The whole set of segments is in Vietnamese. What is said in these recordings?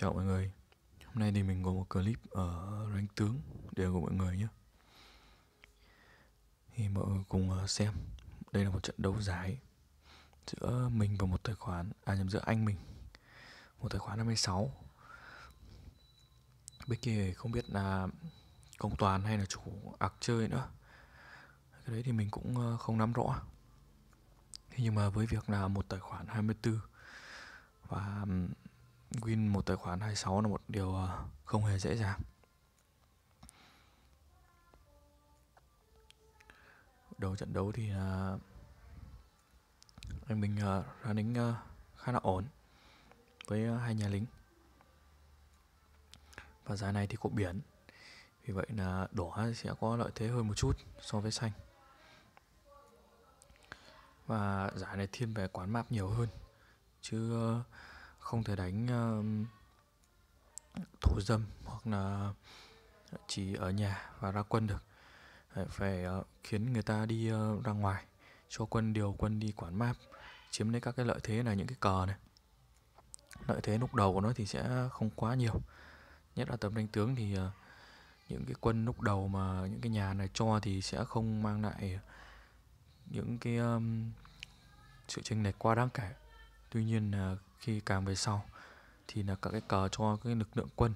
Chào mọi người Hôm nay thì mình có một clip ở rank tướng để của mọi người nhé Thì mọi người cùng ờ, xem Đây là một trận đấu giải Giữa mình và một tài khoản À nhầm giữa anh mình Một tài khoản 56 Bên kia không biết là công toàn hay là chủ ạc chơi nữa Cái đấy thì mình cũng ờ, không nắm rõ nhưng mà với việc là một tài khoản 24 Và win một tài khoản 26 là một điều ờ, không hề dễ dàng đầu trận đấu thì ờ, anh mình ờ, ra đánh khá là ổn với hai nhà lính và giải này thì có biển vì vậy là đỏ sẽ có lợi thế hơn một chút so với xanh và giải này thiên về quán map nhiều hơn chứ không thể đánh uh, thủ dâm hoặc là chỉ ở nhà và ra quân được phải uh, khiến người ta đi uh, ra ngoài cho quân điều quân đi quản map chiếm lấy các cái lợi thế là những cái cờ này lợi thế lúc đầu của nó thì sẽ không quá nhiều nhất là tấm đánh tướng thì uh, những cái quân lúc đầu mà những cái nhà này cho thì sẽ không mang lại những cái um, sự tranh lệch quá đáng kể tuy nhiên uh, khi càng về sau thì là các cái cờ cho cái lực lượng quân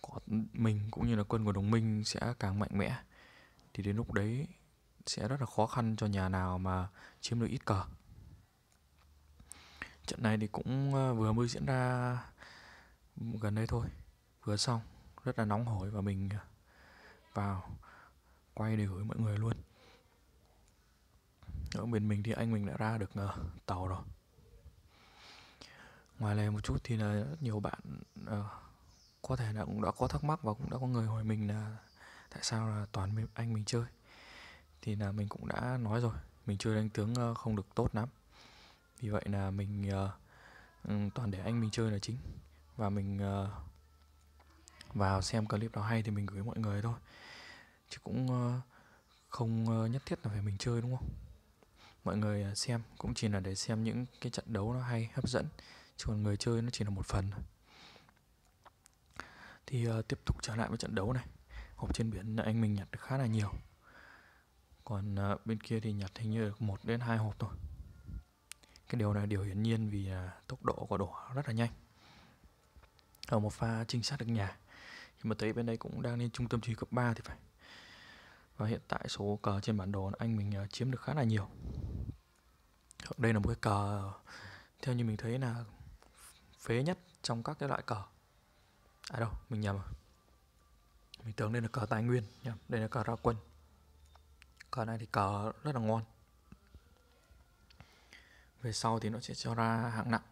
của mình cũng như là quân của đồng minh sẽ càng mạnh mẽ thì đến lúc đấy sẽ rất là khó khăn cho nhà nào mà chiếm được ít cờ trận này thì cũng ờ, vừa mới diễn ra gần đây thôi vừa xong rất là nóng hổi và mình ờ, vào quay để gửi mọi người luôn ở bên mình thì anh mình đã ra được ờ, tàu rồi ngoài lề một chút thì là nhiều bạn uh, có thể là cũng đã có thắc mắc và cũng đã có người hỏi mình là tại sao là toàn anh mình chơi thì là mình cũng đã nói rồi mình chơi đánh tướng ờ, không được tốt lắm vì vậy là mình uh, toàn để anh mình chơi là chính và mình uh, vào xem clip đó hay thì mình gửi mọi người thôi chứ cũng uh, không uh, nhất thiết là phải mình chơi đúng không mọi người xem cũng chỉ là để xem những cái trận đấu nó hay hấp dẫn chứ còn người chơi nó chỉ là một phần thì uh, tiếp tục trở lại với trận đấu này hộp trên biển anh mình nhặt được khá là nhiều còn uh, bên kia thì nhặt hình như được một đến hai hộp thôi cái điều này điều hiển nhiên vì uh, tốc độ của đỏ rất là nhanh ở một pha trinh sát được nhà nhưng mà thấy bên đây cũng đang lên trung tâm truy cấp 3 thì phải và hiện tại số cờ trên bản đồ anh mình uh, chiếm được khá là nhiều đây là một cái cờ theo như mình thấy là phế nhất trong các cái loại cờ à đâu mình nhầm rồi mình tưởng đây là cờ tài nguyên nhầm đây là cờ ra quân cờ này thì cờ rất là ngon về sau thì nó sẽ cho ra hạng nặng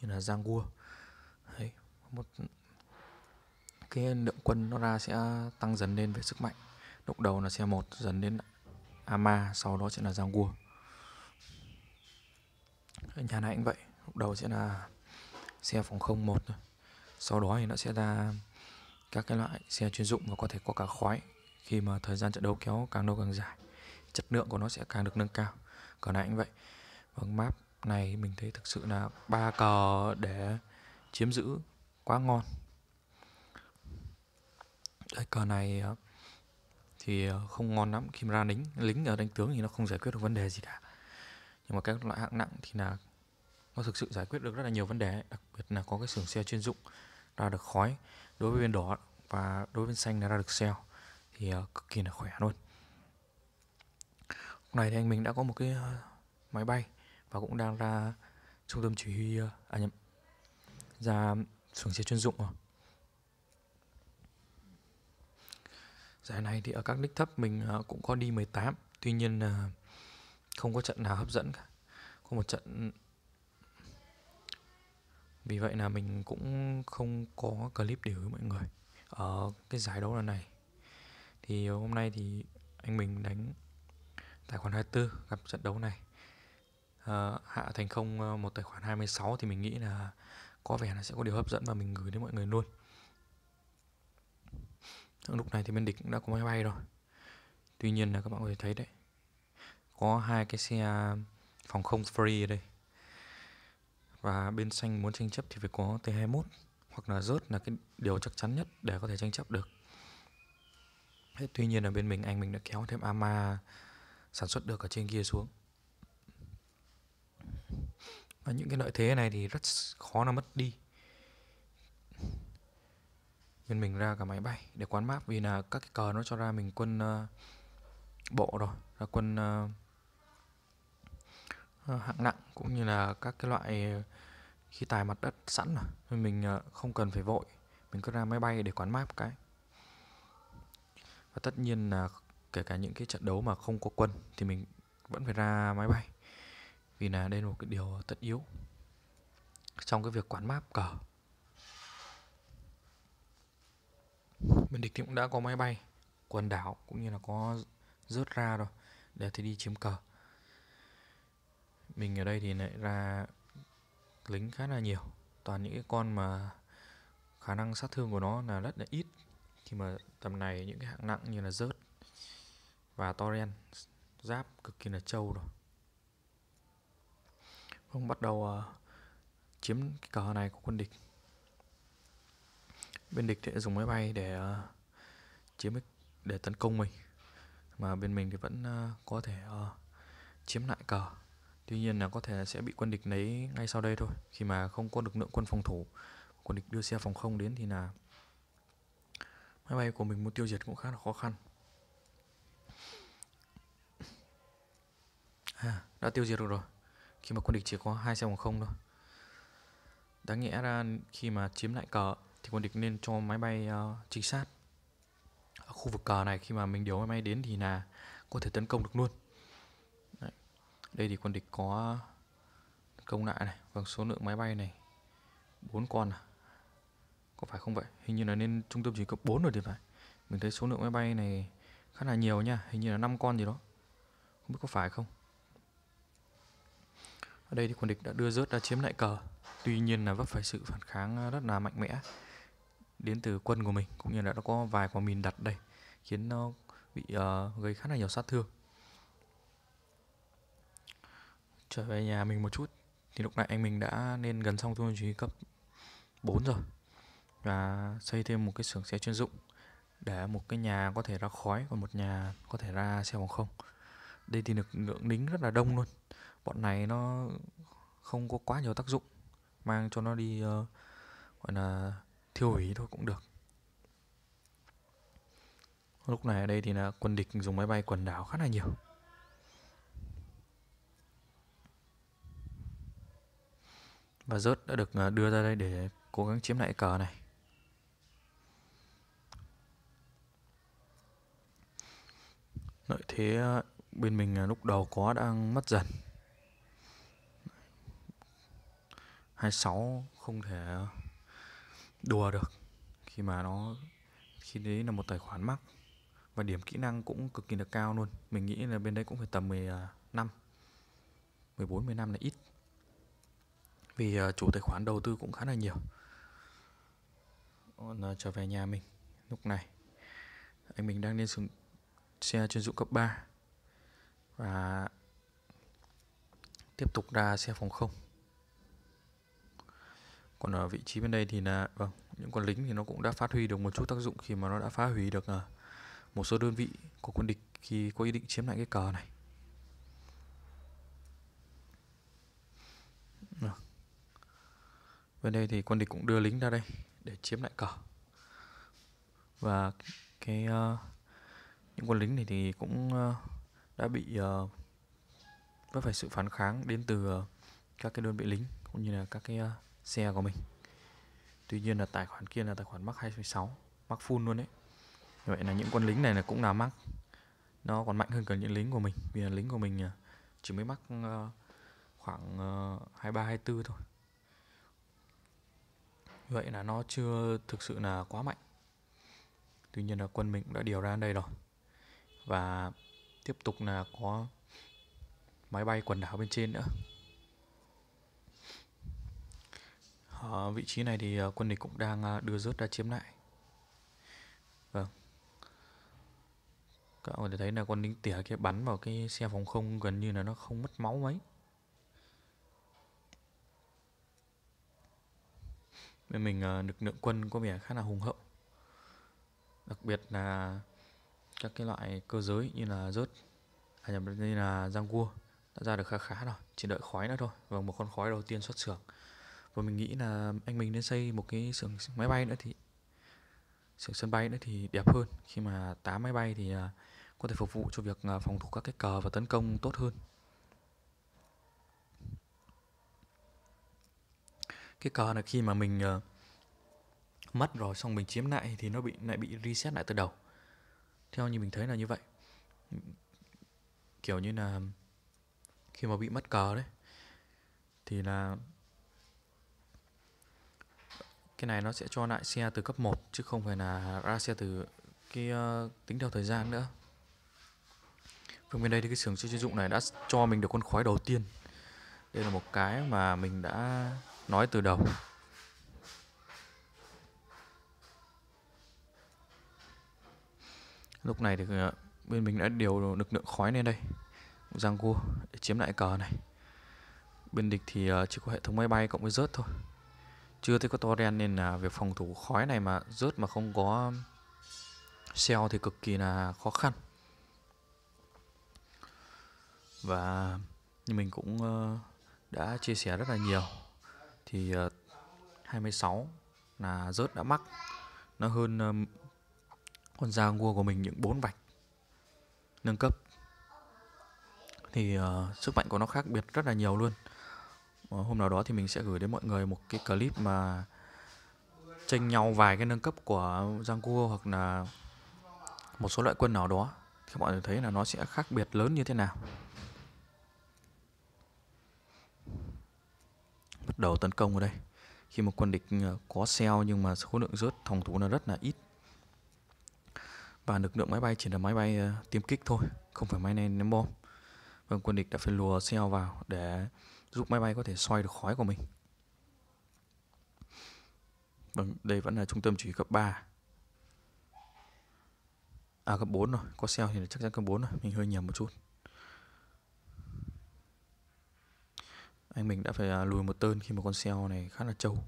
như là giang gua đấy một cái lượng quân nó ra sẽ tăng dần lên về sức mạnh lúc đầu là xe một dần đến ama sau đó sẽ là giang gua nhà này cũng vậy lúc đầu sẽ là xe phòng không một thôi sau đó thì nó sẽ ra các cái loại xe chuyên dụng và có thể có cả khói khi mà thời gian trận đấu kéo càng lâu càng dài chất lượng của nó sẽ càng được nâng cao cờ này cũng vậy vâng map này mình thấy thực sự là ba cờ để chiếm giữ quá ngon Đấy, cờ này ờ, thì ờ, không ngon lắm khi mà ra lính lính ở đánh tướng thì nó không giải quyết được vấn đề gì cả nhưng mà các loại hạng nặng thì là nó thực sự giải quyết được rất là nhiều vấn đề đặc biệt là có cái xưởng xe chuyên dụng ra được khói đối với bên đỏ và đối với bên xanh là ra được xeo thì ờ, cực kỳ là khỏe luôn hôm nay thì anh mình đã có một cái ờ, máy bay và cũng đang ra trung tâm chỉ huy uh, à nhầm ra xưởng xe chuyên dụng rồi giải này thì ở các nick thấp mình cũng có đi 18 tuy nhiên không có trận nào hấp dẫn cả có một trận vì vậy là mình cũng không có clip để gửi mọi người ở ờ, cái giải đấu lần này thì hôm nay thì anh mình đánh tài khoản 24 gặp trận đấu này à, hạ thành không ờ, một tài khoản 26 thì mình nghĩ là có vẻ là sẽ có điều hấp dẫn và mình gửi đến mọi người luôn lúc này thì bên địch cũng đã có máy bay rồi tuy nhiên là các bạn có thể thấy đấy có hai cái xe phòng không free ở đây và bên xanh muốn tranh chấp thì phải có T21 hoặc là rớt là cái điều chắc chắn nhất để có thể tranh chấp được Thế tuy nhiên là bên mình anh mình đã kéo thêm ama sản xuất được ở trên kia xuống và những cái lợi thế này thì rất khó là mất đi bên mình ra cả máy bay để quán map vì là các cái cờ nó cho ra mình quân uh, bộ rồi ra quân uh, Ờ, hạng nặng cũng như là các cái loại ờ, khí tài mặt đất sẵn rồi à, mình ờ, không cần phải vội mình cứ ra máy bay để quán map cái và tất nhiên là kể cả những cái trận đấu mà không có quân thì mình vẫn phải ra máy bay vì là đây là một cái điều tất yếu trong cái việc quán map cờ bên địch thì cũng đã có máy bay quần đảo cũng như là có rớt ra rồi để thì đi chiếm cờ mình ở đây thì lại ra lính khá là nhiều toàn những cái con mà khả năng sát thương của nó là rất là ít thì mà tầm này những cái hạng nặng như là rớt và toren giáp cực kỳ là trâu rồi không bắt đầu uh, chiếm cái cờ này của quân địch bên địch thì dùng máy bay để uh, chiếm để tấn công mình mà bên mình thì vẫn uh, có thể uh, chiếm lại cờ Tuy nhiên là có thể sẽ bị quân địch lấy ngay sau đây thôi Khi mà không có lực lượng quân phòng thủ Quân địch đưa xe phòng không đến thì là Máy bay của mình muốn tiêu diệt cũng khá là khó khăn à, Đã tiêu diệt được rồi Khi mà quân địch chỉ có hai xe phòng không thôi Đáng nghĩa ra khi mà chiếm lại cờ Thì quân địch nên cho máy bay uh, trinh sát Ở khu vực cờ này khi mà mình điều máy bay đến thì là Có thể tấn công được luôn đây thì quân địch có công lại này vâng số lượng máy bay này bốn con à có phải không vậy hình như là nên trung tâm chỉ có 4 rồi thì phải mình thấy số lượng máy bay này khá là nhiều nha hình như là 5 con gì đó không biết có phải không ở đây thì quân địch đã đưa rớt đã chiếm lại cờ tuy nhiên là vấp phải sự phản kháng rất là mạnh mẽ đến từ quân của mình cũng như là đã có vài quả mìn đặt đây khiến nó bị uh, gây khá là nhiều sát thương trở về nhà mình một chút thì lúc này anh mình đã nên gần xong thu chú cấp 4 rồi và xây thêm một cái xưởng xe chuyên dụng để một cái nhà có thể ra khói còn một nhà có thể ra xe phòng không đây thì lực lượng lính rất là đông luôn bọn này nó không có quá nhiều tác dụng mang cho nó đi uh, gọi là thiêu hủy thôi cũng được lúc này ở đây thì là quân địch dùng máy bay quần đảo khá là nhiều Và rớt đã được à, đưa ra đây để cố gắng chiếm lại cờ này Lợi thế à, bên mình à, lúc đầu có đang mất dần 26 không thể đùa được khi mà nó khi đấy là một tài khoản mắc và điểm kỹ năng cũng cực kỳ là cao luôn mình nghĩ là bên đây cũng phải tầm 15 14 15 là ít vì ờ, chủ tài khoản đầu tư cũng khá là nhiều trở ờ, về nhà mình lúc này anh mình đang lên xuống xe chuyên dụng cấp 3 và tiếp tục ra xe phòng không còn ở vị trí bên đây thì là vâng những con lính thì nó cũng đã phát huy được một chút tác dụng khi mà nó đã phá hủy được ờ, một số đơn vị của quân địch khi có ý định chiếm lại cái cờ này bên đây thì quân địch cũng đưa lính ra đây để chiếm lại cờ và cái uh, những quân lính này thì cũng uh, đã bị uh, ờ, vấp phải sự phản kháng đến từ uh, các cái đơn vị lính cũng như là các cái uh, xe của mình tuy nhiên là tài khoản kia là tài khoản mắc 26 mắc full luôn đấy như vậy là những quân lính này là cũng là mắc nó còn mạnh hơn cả những lính của mình vì là lính của mình chỉ mới mắc uh, khoảng uh, 23 24 thôi vậy là nó chưa thực sự là quá mạnh tuy nhiên là quân mình cũng đã điều ra đây rồi và tiếp tục là có máy bay quần đảo bên trên nữa ở ờ, vị trí này thì ờ, quân địch cũng đang ờ, đưa rớt ra chiếm lại vâng các bạn có thể thấy là con lính tỉa kia bắn vào cái xe phòng không gần như là nó không mất máu mấy bên mình ờ, lực lượng quân có vẻ khá là hùng hậu đặc biệt là các cái loại cơ giới như là rớt hay là như là giang cua đã ra được khá khá rồi chỉ đợi khói nữa thôi và vâng, một con khói đầu tiên xuất xưởng và mình nghĩ là anh mình nên xây một cái xưởng máy bay nữa thì xưởng sân bay nữa thì đẹp hơn khi mà tám máy bay thì à, có thể phục vụ cho việc à, phòng thủ các cái cờ và tấn công tốt hơn cái cờ là khi mà mình uh, mất rồi xong mình chiếm lại thì nó bị lại bị reset lại từ đầu theo như mình thấy là như vậy kiểu như là khi mà bị mất cờ đấy thì là cái này nó sẽ cho lại xe từ cấp 1 chứ không phải là ra xe từ cái uh, tính theo thời gian nữa Phương vâng, bên đây thì cái xưởng chuyên dụng này đã cho mình được con khói đầu tiên đây là một cái mà mình đã nói từ đầu lúc này thì ờ, bên mình đã điều lực lượng khói lên đây giang cua để chiếm lại cờ này bên địch thì ờ, chỉ có hệ thống máy bay cộng với rớt thôi chưa thấy có to đen nên là việc phòng thủ khói này mà rớt mà không có xeo thì cực kỳ là khó khăn và như mình cũng ờ, đã chia sẻ rất là nhiều thì 26 ờ, là rớt đã mắc nó hơn um, con dao cua của mình những bốn vạch nâng cấp thì uh, sức mạnh của nó khác biệt rất là nhiều luôn uh, hôm nào đó thì mình sẽ gửi đến mọi người một cái clip mà tranh nhau vài cái nâng cấp của giang cua hoặc là một số loại quân nào đó thì mọi người thấy là nó sẽ khác biệt lớn như thế nào đầu tấn công ở đây khi mà quân địch ờ, có xeo nhưng mà số lượng rớt phòng thủ là rất là ít và lực lượng máy bay chỉ là máy bay ờ, tiêm kích thôi không phải máy này ném bom vâng quân địch đã phải lùa xeo vào để giúp máy bay có thể xoay được khói của mình vâng đây vẫn là trung tâm chỉ cấp 3 à cấp 4 rồi có xeo thì chắc chắn cấp 4 rồi mình hơi nhầm một chút anh mình đã phải à, lùi một tơn khi mà con xeo này khá là trâu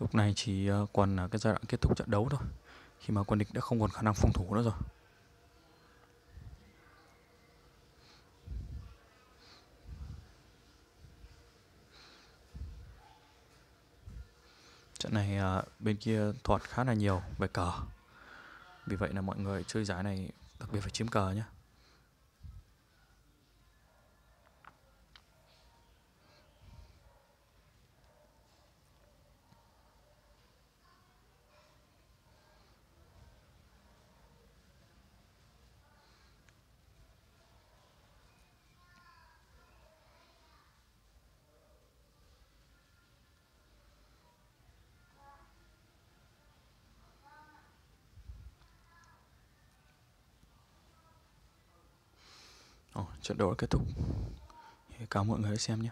Lúc này chỉ còn à, à, cái giai đoạn kết thúc trận đấu thôi Khi mà quân địch đã không còn khả năng phòng thủ nữa rồi Trận này à, bên kia thuật khá là nhiều về cờ Vì vậy là mọi người chơi giải này đặc biệt phải chiếm cờ nhé oh, trận đấu đã kết thúc cảm ơn mọi người đã xem nhé